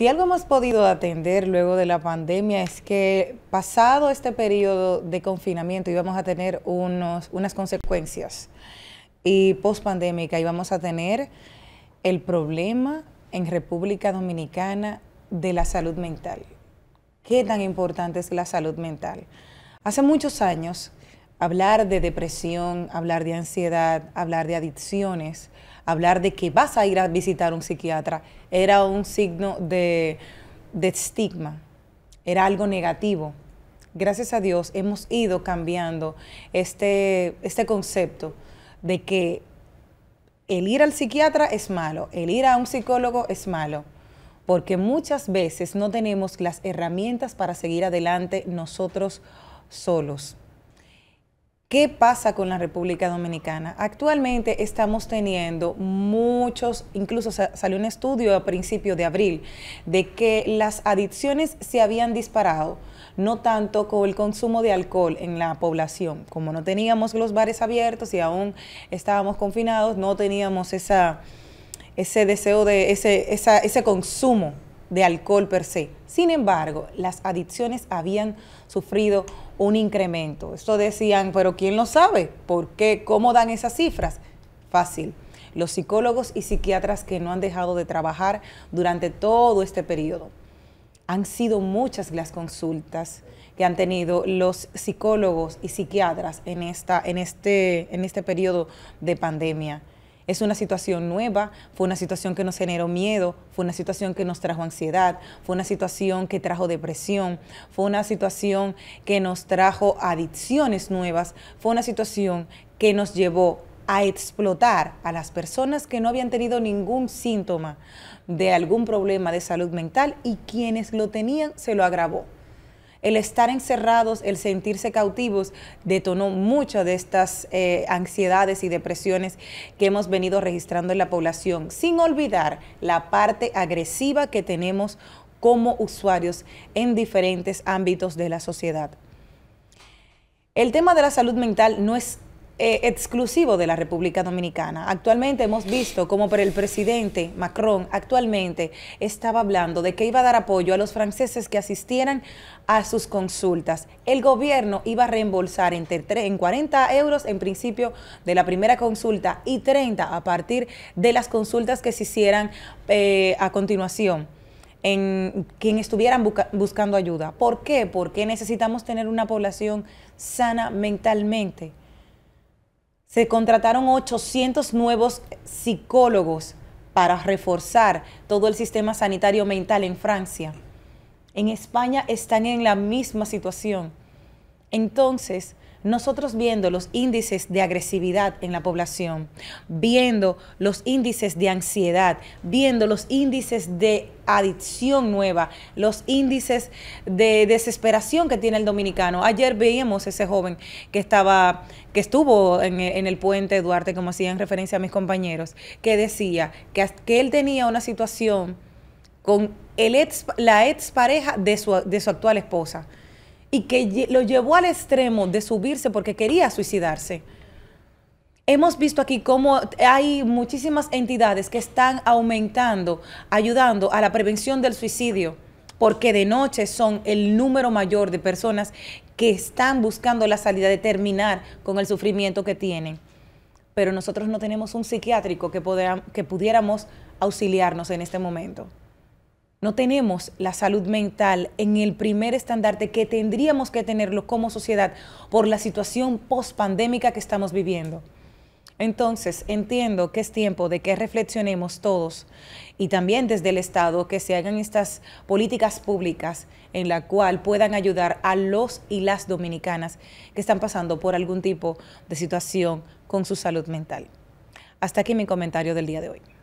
Si algo hemos podido atender luego de la pandemia es que pasado este periodo de confinamiento íbamos a tener unas consecuencias y post pandémica íbamos a tener el problema en República Dominicana de la salud mental. ¿Qué tan importante es la salud mental? Hace muchos años hablar de depresión, hablar de ansiedad, hablar de adicciones, hablar de que vas a ir a visitar un psiquiatra era un signo de, estigma, era algo negativo. Gracias a Dios hemos ido cambiando este, este concepto de que el ir al psiquiatra es malo, el ir a un psicólogo es malo, porque muchas veces no tenemos las herramientas para seguir adelante nosotros solos. ¿Qué pasa con la República Dominicana? Actualmente estamos teniendo muchos, incluso salió un estudio a principios de abril, de que las adicciones se habían disparado, no tanto con el consumo de alcohol en la población. Como no teníamos los bares abiertos y aún estábamos confinados, no teníamos ese deseo de ese, ese consumo de alcohol per se. Sin embargo, las adicciones habían sufrido un incremento. Esto decían, pero ¿quién lo sabe? ¿Por qué? ¿Cómo dan esas cifras? Fácil. Los psicólogos y psiquiatras que no han dejado de trabajar durante todo este periodo. Han sido muchas las consultas que han tenido los psicólogos y psiquiatras en, esta, en, este, en este periodo de pandemia. Es una situación nueva, fue una situación que nos generó miedo, fue una situación que nos trajo ansiedad, fue una situación que trajo depresión, fue una situación que nos trajo adicciones nuevas, fue una situación que nos llevó a explotar a las personas que no habían tenido ningún síntoma de algún problema de salud mental y quienes lo tenían se lo agravó el estar encerrados, el sentirse cautivos, detonó muchas de estas eh, ansiedades y depresiones que hemos venido registrando en la población, sin olvidar la parte agresiva que tenemos como usuarios en diferentes ámbitos de la sociedad. El tema de la salud mental no es eh, exclusivo de la República Dominicana. Actualmente hemos visto como el presidente Macron actualmente estaba hablando de que iba a dar apoyo a los franceses que asistieran a sus consultas. El gobierno iba a reembolsar entre en 40 euros en principio de la primera consulta y 30 a partir de las consultas que se hicieran eh, a continuación en quien estuvieran buscando ayuda. ¿Por qué? Porque necesitamos tener una población sana mentalmente se contrataron 800 nuevos psicólogos para reforzar todo el sistema sanitario mental en Francia. En España están en la misma situación. Entonces, nosotros viendo los índices de agresividad en la población, viendo los índices de ansiedad, viendo los índices de adicción nueva, los índices de desesperación que tiene el dominicano. Ayer veíamos ese joven que estaba, que estuvo en, el puente Duarte, como hacían referencia a mis compañeros, que decía que, él tenía una situación con el ex, la expareja de de su actual esposa y que lo llevó al extremo de subirse porque quería suicidarse. Hemos visto aquí cómo hay muchísimas entidades que están aumentando, ayudando a la prevención del suicidio, porque de noche son el número mayor de personas que están buscando la salida de terminar con el sufrimiento que tienen. Pero nosotros no tenemos un psiquiátrico que, que pudiéramos auxiliarnos en este momento no tenemos la salud mental en el primer estandarte que tendríamos que tenerlo como sociedad por la situación post-pandémica que estamos viviendo. Entonces, entiendo que es tiempo de que reflexionemos todos y también desde el Estado que se hagan estas políticas públicas en la cual puedan ayudar a los y las dominicanas que están pasando por algún tipo de situación con su salud mental. Hasta aquí mi comentario del día de hoy.